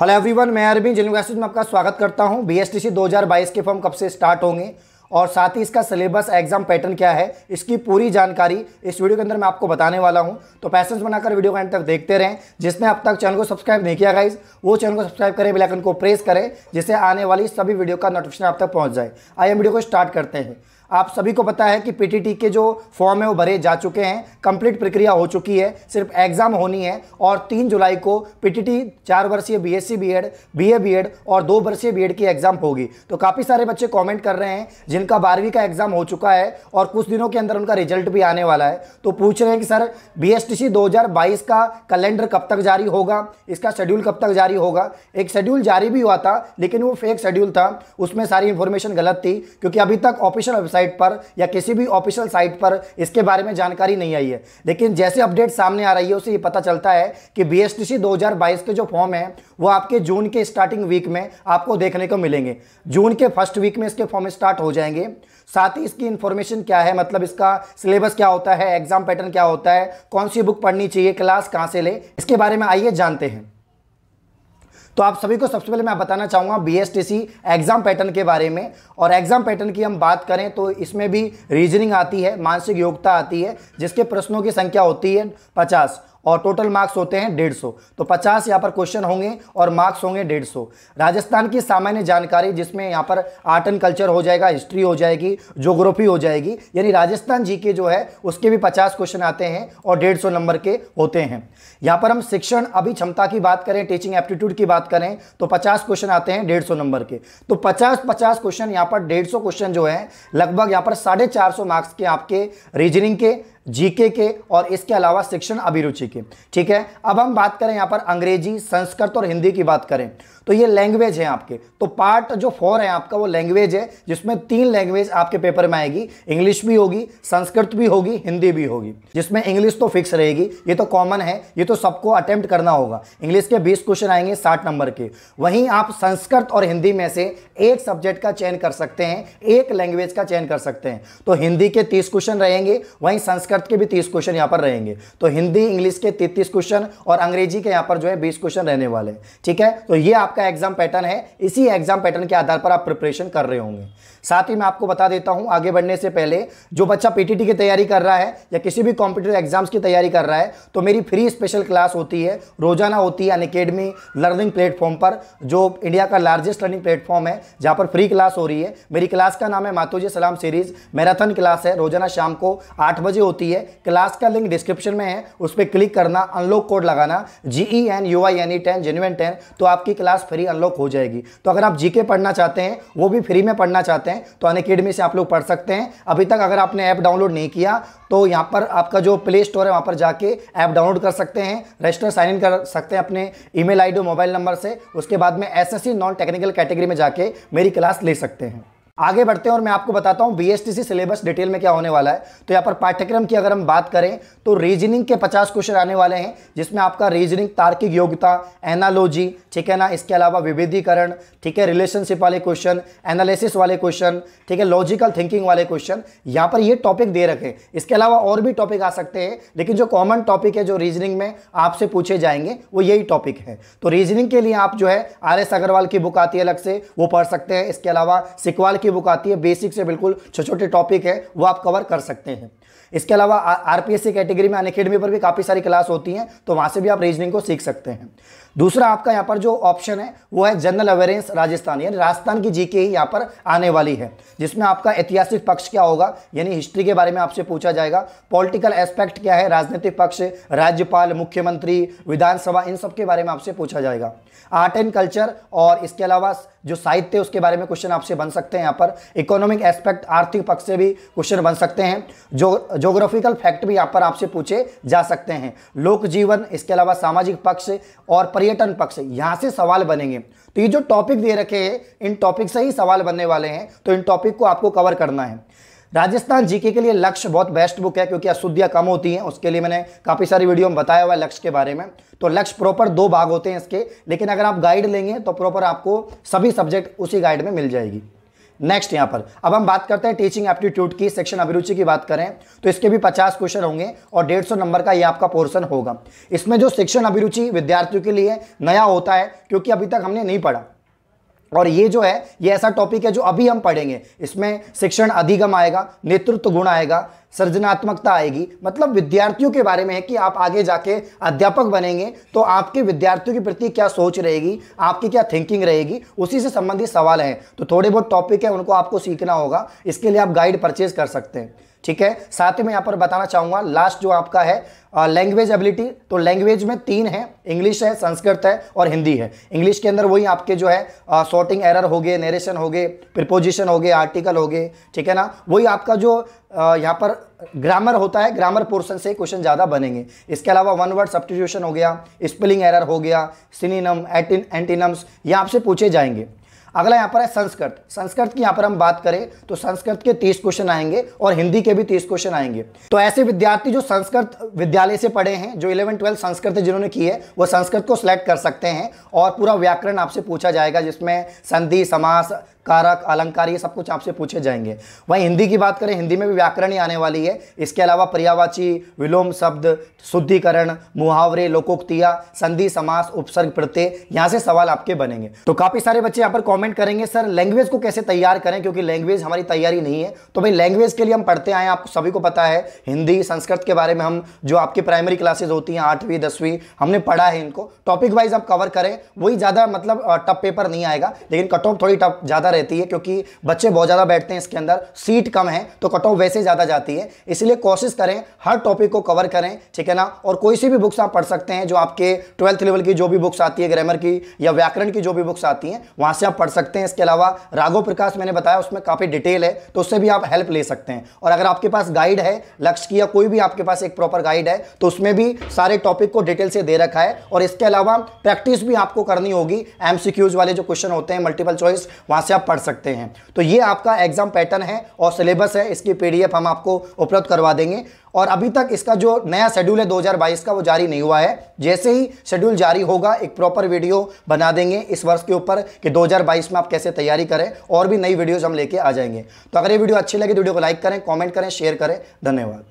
hello everyone मैं अरविंद जिन में आपका स्वागत करता हूं बीएसटीसी 2022 के फॉर्म कब से स्टार्ट होंगे और साथ ही इसका सिलेबस एग्जाम पैटर्न क्या है इसकी पूरी जानकारी इस वीडियो के अंदर मैं आपको बताने वाला हूं तो पैसेंस बनाकर वीडियो का एंड तक देखते रहें जिसने अब तक चैनल को सब्सक्राइब नहीं किया गाइज वो चैनल को सब्सक्राइब करें बिलाइकन को प्रेस करें जिससे आने वाली सभी वीडियो का नोटिफिकेशन आप तक पहुँच जाए आइए वीडियो को स्टार्ट करते हैं आप सभी को पता है कि पीटीटी के जो फॉर्म है वो भरे जा चुके हैं कंप्लीट प्रक्रिया हो चुकी है सिर्फ एग्जाम होनी है और तीन जुलाई को पीटीटी चार वर्षीय बीएससी बीएड बीए बीएड और दो वर्षीय बीएड की एग्जाम होगी तो काफ़ी सारे बच्चे कॉमेंट कर रहे हैं जिनका बारहवीं का एग्जाम हो चुका है और कुछ दिनों के अंदर उनका रिजल्ट भी आने वाला है तो पूछ रहे हैं कि सर बी एस का कैलेंडर कब तक जारी होगा इसका शेड्यूल कब तक जारी होगा एक शेड्यूल जारी भी हुआ था लेकिन वो फेक शेड्यूल था उसमें सारी इन्फॉर्मेशन गलत थी क्योंकि अभी तक ऑफिशियल वेबसाइट वेबसाइट पर या किसी भी ऑफिशियल साइट पर इसके बारे में जानकारी नहीं आई है लेकिन जैसे अपडेट सामने आ रही है उसे ये पता चलता है कि बी एस के जो फॉर्म है वो आपके जून के स्टार्टिंग वीक में आपको देखने को मिलेंगे जून के फर्स्ट वीक में इसके फॉर्म स्टार्ट हो जाएंगे साथ ही इसकी इन्फॉर्मेशन क्या है मतलब इसका सिलेबस क्या होता है एग्जाम पैटर्न क्या होता है कौन सी बुक पढ़नी चाहिए क्लास कहाँ से ले इसके बारे में आइए जानते हैं तो आप सभी को सबसे पहले मैं बताना चाहूँगा बी एग्ज़ाम पैटर्न के बारे में और एग्ज़ाम पैटर्न की हम बात करें तो इसमें भी रीजनिंग आती है मानसिक योग्यता आती है जिसके प्रश्नों की संख्या होती है पचास और टोटल मार्क्स होते हैं डेढ़ सौ तो पचास यहाँ पर क्वेश्चन होंगे और मार्क्स होंगे डेढ़ सौ राजस्थान की सामान्य जानकारी जिसमें यहाँ पर आर्ट एंड कल्चर हो जाएगा हिस्ट्री हो जाएगी जोग्राफी हो जाएगी यानी राजस्थान जी जो है उसके भी पचास क्वेश्चन आते हैं और डेढ़ सौ नंबर के होते हैं यहाँ पर हम शिक्षण अभी क्षमता की बात करें टीचिंग एप्टीट्यूड की बात करें तो पचास क्वेश्चन आते हैं डेढ़ सौ नंबर के तो पचास पचास क्वेश्चन यहाँ पर डेढ़ सौ क्वेश्चन जो है लगभग यहाँ पर साढ़े चार सौ मार्क्स के आपके रीजनिंग के जीके के और इसके अलावा शिक्षण अभिरुचि के ठीक है अब हम बात करें यहाँ पर अंग्रेजी संस्कृत और हिंदी की बात करें तो ये लैंग्वेज है आपके तो पार्ट जो फोर है आपका वो लैंग्वेज है जिसमें तीन लैंग्वेज आपके पेपर में आएगी इंग्लिश भी होगी संस्कृत भी होगी हिंदी भी होगी जिसमें इंग्लिश तो फिक्स रहेगी ये तो कॉमन है ये तो सबको अटेम्प्ट करना होगा इंग्लिश के बीस क्वेश्चन आएंगे साठ नंबर के वहीं आप संस्कृत और हिंदी में से एक सब्जेक्ट का चयन कर सकते हैं एक लैंग्वेज का चयन कर सकते हैं तो हिंदी के तीस क्वेश्चन रहेंगे वहीं संस्कृत संस्कृत के भी तीस क्वेश्चन यहाँ पर रहेंगे तो हिंदी इंग्लिश के तैतीस क्वेश्चन और अंग्रेजी के यहाँ पर जो है बीस क्वेश्चन रहने वाले ठीक है तो ये आपका एग्जाम पैटर्न है इसी एग्जाम पैटर्न के आधार पर आप प्रिपरेशन कर रहे होंगे साथ ही मैं आपको बता देता हूँ आगे बढ़ने से पहले जो बच्चा पीटीटी की तैयारी कर रहा है या किसी भी कॉम्पिटेटिव एग्जाम्स की तैयारी कर रहा है तो मेरी फ्री स्पेशल क्लास होती है रोजाना होती है अनकेडमी लर्निंग प्लेटफॉर्म पर जो इंडिया का लार्जेस्ट लर्निंग प्लेटफॉर्म है जहाँ पर फ्री क्लास हो रही है मेरी क्लास का नाम है मातोजी सलाम सीरीज मैराथन क्लास है रोजाना शाम को आठ बजे होती होती है क्लास का लिंक डिस्क्रिप्शन में है उस पर क्लिक करना अनलॉक कोड लगाना G E N U I N E ten genuine ten तो आपकी क्लास फ्री अनलॉक हो जाएगी तो अगर आप जीके पढ़ना चाहते हैं वो भी फ्री में पढ़ना चाहते हैं तो अनकेडमी से आप लोग पढ़ सकते हैं अभी तक अगर आपने ऐप डाउनलोड नहीं किया तो यहाँ पर आपका जो प्ले स्टोर है वहाँ पर जाके ऐप डाउनलोड कर सकते हैं रजिस्टर साइन इन कर सकते हैं अपने ईमेल आईडी और मोबाइल नंबर से उसके बाद में एसएससी नॉन टेक्निकल कैटेगरी में जाके मेरी क्लास ले सकते हैं आगे बढ़ते हैं और मैं आपको बताता हूं बीएसटीसी सिलेबस डिटेल में क्या होने वाला है तो यहाँ पर पाठ्यक्रम की अगर हम बात करें तो रीजनिंग के 50 क्वेश्चन आने वाले हैं जिसमें आपका रीजनिंग तार्किक योग्यता एनालॉजी ठीक है ना इसके अलावा विविधीकरण ठीक है रिलेशनशिप वाले क्वेश्चन एनालिसिस वाले क्वेश्चन ठीक है लॉजिकल थिंकिंग वाले क्वेश्चन यहाँ पर ये टॉपिक दे रखे इसके अलावा और भी टॉपिक आ सकते हैं लेकिन जो कॉमन टॉपिक है जो रीजनिंग में आपसे पूछे जाएंगे वो यही टॉपिक है तो रीजनिंग के लिए आप जो है आर एस अग्रवाल की बुक आती है अलग से वो पढ़ सकते हैं इसके अलावा सिकवाल की की बुक आती है बेसिक से बिल्कुल छोटे छोटे टॉपिक है वो आप कवर कर सकते हैं इसके अलावा आरपीएससी कैटेगरी में अनकेडमी पर भी काफ़ी सारी क्लास होती हैं तो वहाँ से भी आप रीजनिंग को सीख सकते हैं दूसरा आपका यहाँ पर जो ऑप्शन है वो है जनरल अवेयरेंस राजस्थान यानी राजस्थान की जीके ही यहाँ पर आने वाली है जिसमें आपका ऐतिहासिक पक्ष क्या होगा यानी हिस्ट्री के बारे में आपसे पूछा जाएगा पॉलिटिकल एस्पेक्ट क्या है राजनीतिक पक्ष राज्यपाल मुख्यमंत्री विधानसभा इन सब के बारे में आपसे पूछा जाएगा आर्ट एंड कल्चर और इसके अलावा जो साहित्य उसके बारे में क्वेश्चन आपसे बन सकते हैं यहाँ पर इकोनॉमिक एस्पेक्ट आर्थिक पक्ष से भी क्वेश्चन बन सकते हैं जो जोग्राफिकल फैक्ट भी यहाँ पर आपसे पूछे जा सकते हैं लोक जीवन इसके अलावा सामाजिक पक्ष और पर्यटन पक्ष यहाँ से सवाल बनेंगे तो ये जो टॉपिक दे रखे हैं इन टॉपिक से ही सवाल बनने वाले हैं तो इन टॉपिक को आपको कवर करना है राजस्थान जीके के लिए लक्ष्य बहुत बेस्ट बुक है क्योंकि अशुद्धियाँ कम होती हैं उसके लिए मैंने काफ़ी सारी वीडियो में बताया हुआ है लक्ष्य के बारे में तो लक्ष्य प्रॉपर दो भाग होते हैं इसके लेकिन अगर आप गाइड लेंगे तो प्रॉपर आपको सभी सब्जेक्ट उसी गाइड में मिल जाएगी नेक्स्ट यहाँ पर अब हम बात करते हैं टीचिंग एप्टीट्यूड की सेक्शन अभिरुचि की बात करें तो इसके भी 50 क्वेश्चन होंगे और 150 नंबर का ये आपका पोर्शन होगा इसमें जो सेक्शन अभिरुचि विद्यार्थियों के लिए नया होता है क्योंकि अभी तक हमने नहीं पढ़ा और ये जो है ये ऐसा टॉपिक है जो अभी हम पढ़ेंगे इसमें शिक्षण अधिगम आएगा नेतृत्व गुण आएगा सृजनात्मकता आएगी मतलब विद्यार्थियों के बारे में है कि आप आगे जाके अध्यापक बनेंगे तो आपके विद्यार्थियों के प्रति क्या सोच रहेगी आपकी क्या थिंकिंग रहेगी उसी से संबंधित सवाल हैं तो थोड़े बहुत टॉपिक हैं उनको आपको सीखना होगा इसके लिए आप गाइड परचेज कर सकते हैं ठीक है साथ ही मैं यहाँ पर बताना चाहूँगा लास्ट जो आपका है लैंग्वेज एबिलिटी तो लैंग्वेज में तीन है इंग्लिश है संस्कृत है और हिंदी है इंग्लिश के अंदर वही आपके जो है सॉर्टिंग एरर हो गए नरेशन हो गए प्रिपोजिशन हो गए आर्टिकल हो गए ठीक है ना वही आपका जो यहाँ पर ग्रामर होता है ग्रामर पोर्शन से क्वेश्चन ज़्यादा बनेंगे इसके अलावा वन वर्ड सब्सटीट्यूशन हो गया स्पेलिंग एरर हो गया सिनिनम एंटीनम्स ये आपसे पूछे जाएंगे अगला यहाँ पर है संस्कृत संस्कृत की यहाँ पर हम बात करें तो संस्कृत के तीस क्वेश्चन आएंगे और हिंदी के भी तीस क्वेश्चन आएंगे तो ऐसे विद्यार्थी जो संस्कृत विद्यालय से पढ़े हैं जो इलेवन ट्वेल्थ संस्कृत जिन्होंने की है वो संस्कृत को सिलेक्ट कर सकते हैं और पूरा व्याकरण आपसे पूछा जाएगा जिसमें संधि समास कारक अलंकार ये सब कुछ आपसे पूछे जाएंगे वहीं हिंदी की बात करें हिंदी में भी व्याकरण ही आने वाली है इसके अलावा पर्यावाची विलोम शब्द शुद्धिकरण मुहावरे लोकोक्तियाँ संधि समास उपसर्ग प्रत्यय यहाँ से सवाल आपके बनेंगे तो काफ़ी सारे बच्चे यहाँ पर कमेंट करेंगे सर लैंग्वेज को कैसे तैयार करें क्योंकि लैंग्वेज हमारी तैयारी नहीं है तो भाई लैंग्वेज के लिए हम पढ़ते आए आप सभी को पता है हिंदी संस्कृत के बारे में हम जो आपकी प्राइमरी क्लासेज होती हैं आठवीं दसवीं हमने पढ़ा है इनको टॉपिक वाइज आप कवर करें वही ज़्यादा मतलब टफ पेपर नहीं आएगा लेकिन कट ऑफ थोड़ी टफ ज़्यादा रहती है क्योंकि बच्चे बहुत ज़्यादा बैठते हैं इसके अंदर सीट कम है तो कट ऑफ वैसे ज़्यादा जाती है इसलिए कोशिश करें हर टॉपिक को कवर करें ठीक है ना और कोई सी भी बुक्स आप पढ़ सकते हैं जो आपके ट्वेल्थ लेवल की जो भी बुक्स आती है ग्रामर की या व्याकरण की जो भी बुक्स आती हैं वहाँ से आप पढ़ सकते हैं इसके अलावा राघव प्रकाश मैंने बताया उसमें काफ़ी डिटेल है तो उससे भी आप हेल्प ले सकते हैं और अगर आपके पास गाइड है लक्ष्य की या कोई भी आपके पास एक प्रॉपर गाइड है तो उसमें भी सारे टॉपिक को डिटेल से दे रखा है और इसके अलावा प्रैक्टिस भी आपको करनी होगी एम वाले जो क्वेश्चन होते हैं मल्टीपल चॉइस वहाँ से आप पढ़ सकते हैं तो ये आपका एग्जाम पैटर्न है और सिलेबस है इसकी पी हम आपको उपलब्ध करवा देंगे और अभी तक इसका जो नया शेड्यूल है 2022 का वो जारी नहीं हुआ है जैसे ही शेड्यूल जारी होगा एक प्रॉपर वीडियो बना देंगे इस वर्ष के ऊपर कि 2022 में आप कैसे तैयारी करें और भी नई वीडियोज़ हम लेके आ जाएंगे तो अगर ये वीडियो अच्छी लगे तो वीडियो को लाइक करें कॉमेंट करें शेयर करें धन्यवाद